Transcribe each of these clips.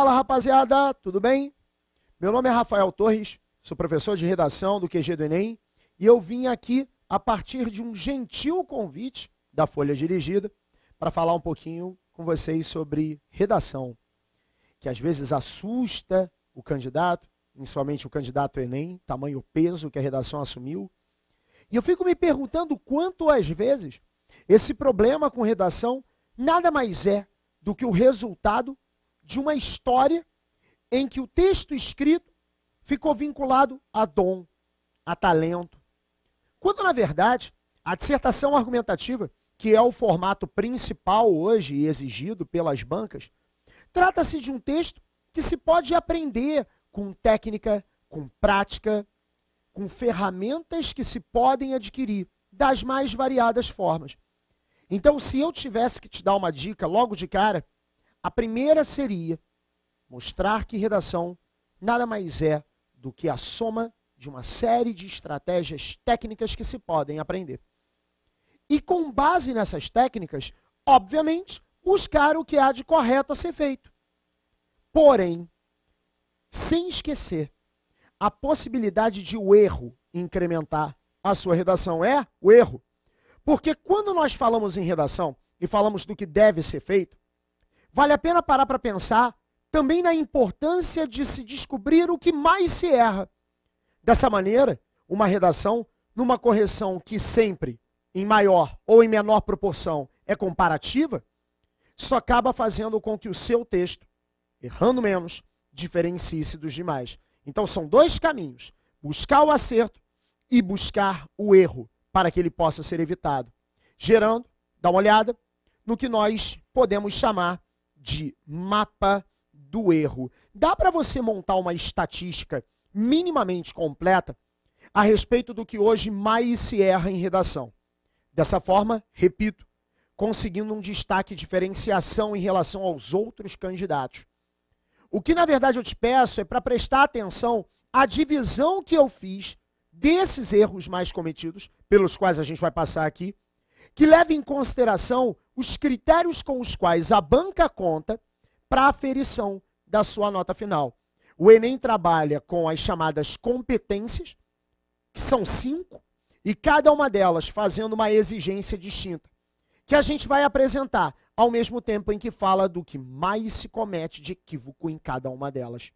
Fala rapaziada, tudo bem? Meu nome é Rafael Torres, sou professor de redação do QG do Enem e eu vim aqui a partir de um gentil convite da Folha Dirigida para falar um pouquinho com vocês sobre redação, que às vezes assusta o candidato, principalmente o candidato Enem, tamanho peso que a redação assumiu. E eu fico me perguntando quanto às vezes esse problema com redação nada mais é do que o resultado de uma história em que o texto escrito ficou vinculado a dom, a talento. Quando, na verdade, a dissertação argumentativa, que é o formato principal hoje exigido pelas bancas, trata-se de um texto que se pode aprender com técnica, com prática, com ferramentas que se podem adquirir das mais variadas formas. Então, se eu tivesse que te dar uma dica logo de cara, a primeira seria mostrar que redação nada mais é do que a soma de uma série de estratégias técnicas que se podem aprender. E com base nessas técnicas, obviamente, buscar o que há de correto a ser feito. Porém, sem esquecer a possibilidade de o erro incrementar a sua redação. É o erro. Porque quando nós falamos em redação e falamos do que deve ser feito, Vale a pena parar para pensar também na importância de se descobrir o que mais se erra. Dessa maneira, uma redação, numa correção que sempre, em maior ou em menor proporção, é comparativa, só acaba fazendo com que o seu texto, errando menos, diferencie-se dos demais. Então são dois caminhos: buscar o acerto e buscar o erro, para que ele possa ser evitado. Gerando, dá uma olhada, no que nós podemos chamar de mapa do erro. Dá para você montar uma estatística minimamente completa a respeito do que hoje mais se erra em redação. Dessa forma, repito, conseguindo um destaque e diferenciação em relação aos outros candidatos. O que na verdade eu te peço é para prestar atenção à divisão que eu fiz desses erros mais cometidos, pelos quais a gente vai passar aqui, que leva em consideração os critérios com os quais a banca conta para a aferição da sua nota final. O Enem trabalha com as chamadas competências, que são cinco, e cada uma delas fazendo uma exigência distinta, que a gente vai apresentar ao mesmo tempo em que fala do que mais se comete de equívoco em cada uma delas.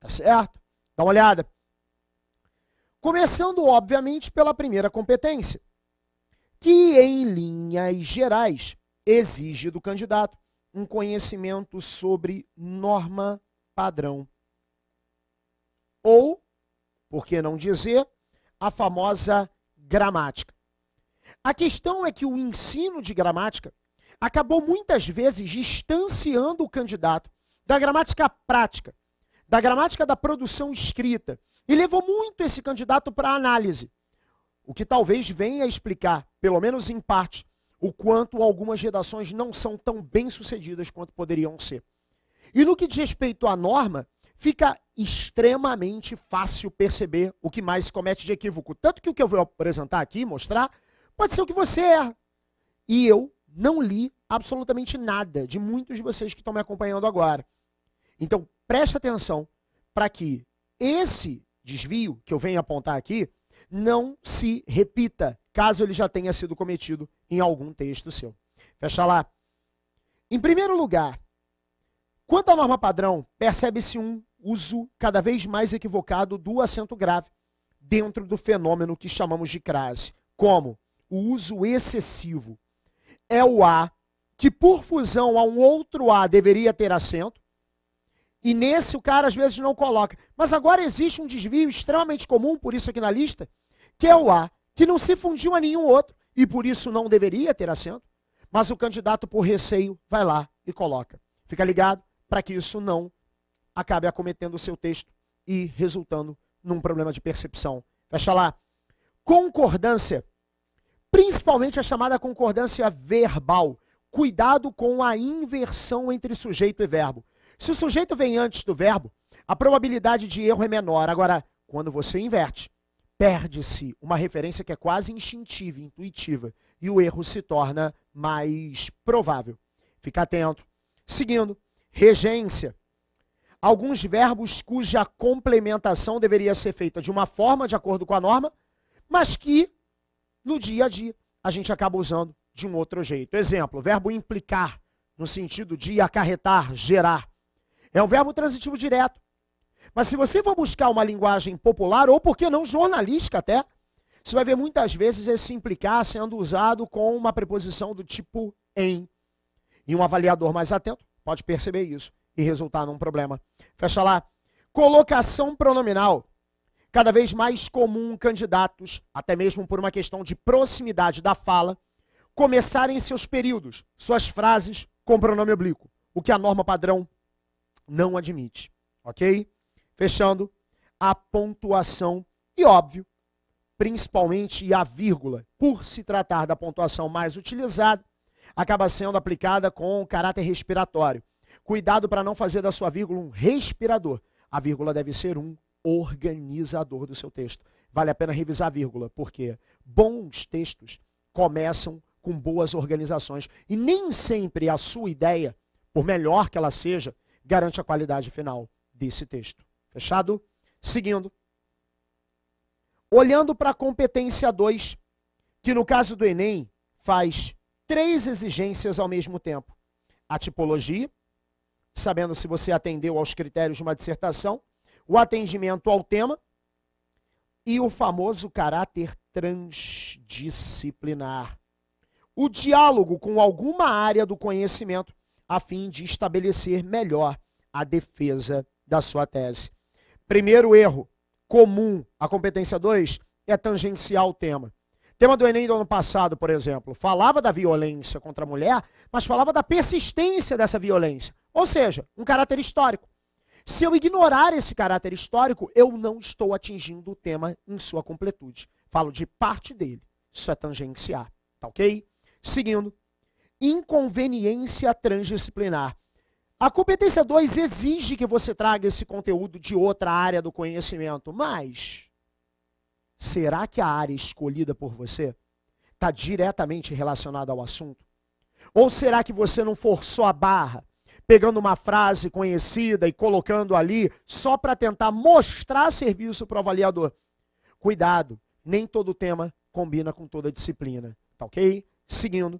Tá certo? Dá uma olhada. Começando, obviamente, pela primeira competência, que em linhas gerais exige do candidato um conhecimento sobre norma padrão. Ou, por que não dizer, a famosa gramática. A questão é que o ensino de gramática acabou muitas vezes distanciando o candidato da gramática prática, da gramática da produção escrita, e levou muito esse candidato para a análise. O que talvez venha a explicar, pelo menos em parte, o quanto algumas redações não são tão bem sucedidas quanto poderiam ser. E no que diz respeito à norma, fica extremamente fácil perceber o que mais se comete de equívoco. Tanto que o que eu vou apresentar aqui, mostrar, pode ser o que você é E eu não li absolutamente nada de muitos de vocês que estão me acompanhando agora. Então, preste atenção para que esse desvio que eu venho apontar aqui não se repita caso ele já tenha sido cometido em algum texto seu. Fecha lá. Em primeiro lugar, quanto à norma padrão, percebe-se um uso cada vez mais equivocado do acento grave dentro do fenômeno que chamamos de crase, como o uso excessivo. É o A que, por fusão a um outro A, deveria ter acento, e nesse o cara às vezes não coloca. Mas agora existe um desvio extremamente comum, por isso aqui na lista, que é o A que não se fundiu a nenhum outro e por isso não deveria ter assento, mas o candidato, por receio, vai lá e coloca. Fica ligado para que isso não acabe acometendo o seu texto e resultando num problema de percepção. Fecha lá. Concordância, principalmente a chamada concordância verbal. Cuidado com a inversão entre sujeito e verbo. Se o sujeito vem antes do verbo, a probabilidade de erro é menor. Agora, quando você inverte, perde-se uma referência que é quase instintiva, intuitiva, e o erro se torna mais provável. Fica atento. Seguindo, regência. Alguns verbos cuja complementação deveria ser feita de uma forma de acordo com a norma, mas que no dia a dia a gente acaba usando de um outro jeito. Exemplo, verbo implicar, no sentido de acarretar, gerar. É um verbo transitivo direto mas se você for buscar uma linguagem popular, ou por que não jornalística até, você vai ver muitas vezes esse implicar sendo usado com uma preposição do tipo em. E um avaliador mais atento pode perceber isso e resultar num problema. Fecha lá. Colocação pronominal. Cada vez mais comum candidatos, até mesmo por uma questão de proximidade da fala, começarem seus períodos, suas frases com pronome oblíquo, o que a norma padrão não admite. Ok? Fechando, a pontuação e, óbvio, principalmente a vírgula, por se tratar da pontuação mais utilizada, acaba sendo aplicada com caráter respiratório. Cuidado para não fazer da sua vírgula um respirador. A vírgula deve ser um organizador do seu texto. Vale a pena revisar a vírgula, porque bons textos começam com boas organizações e nem sempre a sua ideia, por melhor que ela seja, garante a qualidade final desse texto. Fechado? Seguindo. Olhando para a competência 2, que no caso do Enem faz três exigências ao mesmo tempo: a tipologia, sabendo se você atendeu aos critérios de uma dissertação, o atendimento ao tema e o famoso caráter transdisciplinar. O diálogo com alguma área do conhecimento a fim de estabelecer melhor a defesa da sua tese. Primeiro erro comum à competência 2 é tangencial o tema. O tema do Enem do ano passado, por exemplo, falava da violência contra a mulher, mas falava da persistência dessa violência. Ou seja, um caráter histórico. Se eu ignorar esse caráter histórico, eu não estou atingindo o tema em sua completude. Falo de parte dele. Isso é tangenciar. Tá ok? Seguindo. Inconveniência transdisciplinar. A competência 2 é exige que você traga esse conteúdo de outra área do conhecimento, mas será que a área escolhida por você está diretamente relacionada ao assunto? Ou será que você não forçou a barra, pegando uma frase conhecida e colocando ali só para tentar mostrar serviço para o avaliador? Cuidado, nem todo tema combina com toda disciplina, tá ok? Seguindo.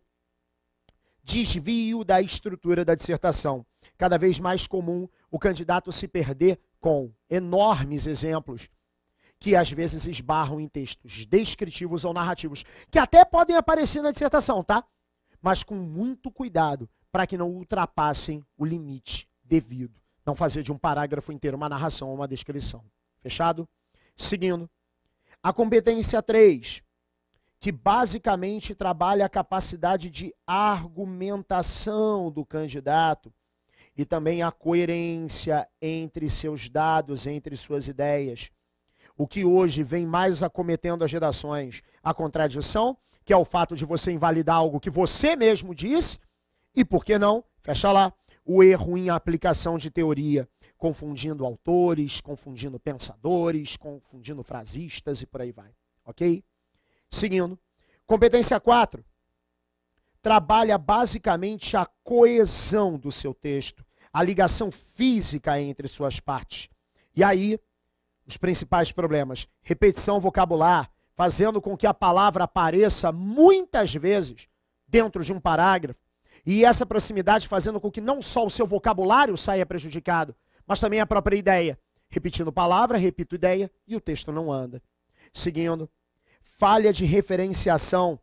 Desvio da estrutura da dissertação cada vez mais comum o candidato se perder com enormes exemplos que às vezes esbarram em textos descritivos ou narrativos, que até podem aparecer na dissertação, tá? Mas com muito cuidado para que não ultrapassem o limite devido. Não fazer de um parágrafo inteiro uma narração ou uma descrição. Fechado? Seguindo. A competência 3, que basicamente trabalha a capacidade de argumentação do candidato e também a coerência entre seus dados, entre suas ideias. O que hoje vem mais acometendo as gerações? A contradição, que é o fato de você invalidar algo que você mesmo disse, e por que não, fecha lá, o erro em aplicação de teoria, confundindo autores, confundindo pensadores, confundindo frasistas e por aí vai. Ok? Seguindo. Competência 4 trabalha basicamente a coesão do seu texto, a ligação física entre suas partes. E aí, os principais problemas: repetição vocabular, fazendo com que a palavra apareça muitas vezes dentro de um parágrafo. E essa proximidade fazendo com que não só o seu vocabulário saia prejudicado, mas também a própria ideia. Repetindo palavra, repito ideia e o texto não anda. Seguindo, falha de referenciação.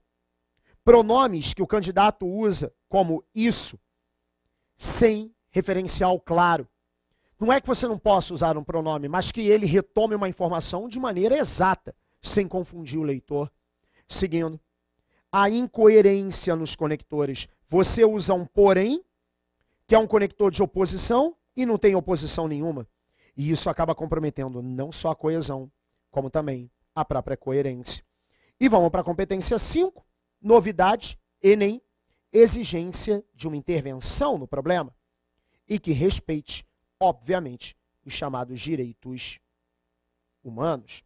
Pronomes que o candidato usa, como isso, sem referencial claro. Não é que você não possa usar um pronome, mas que ele retome uma informação de maneira exata, sem confundir o leitor. Seguindo, a incoerência nos conectores. Você usa um porém, que é um conector de oposição, e não tem oposição nenhuma. E isso acaba comprometendo não só a coesão, como também a própria coerência. E vamos para a competência 5, novidade, Enem, exigência de uma intervenção no problema e que respeite, obviamente, os chamados direitos humanos.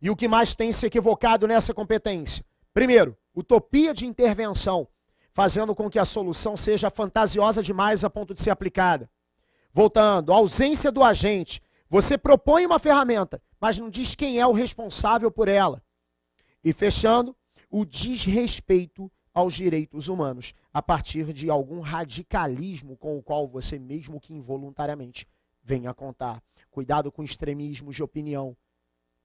E o que mais tem se equivocado nessa competência? Primeiro, utopia de intervenção, fazendo com que a solução seja fantasiosa demais a ponto de ser aplicada. Voltando, ausência do agente. Você propõe uma ferramenta, mas não diz quem é o responsável por ela. E fechando, o desrespeito aos direitos humanos a partir de algum radicalismo com o qual você, mesmo que involuntariamente, venha contar. Cuidado com extremismos de opinião.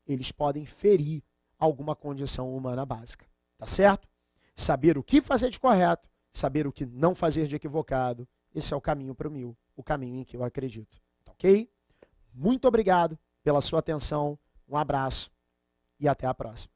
Eles podem ferir alguma condição humana básica. Tá certo? Saber o que fazer de correto, saber o que não fazer de equivocado. Esse é o caminho para o mil, o caminho em que eu acredito. Tá ok? Muito obrigado pela sua atenção. Um abraço e até a próxima.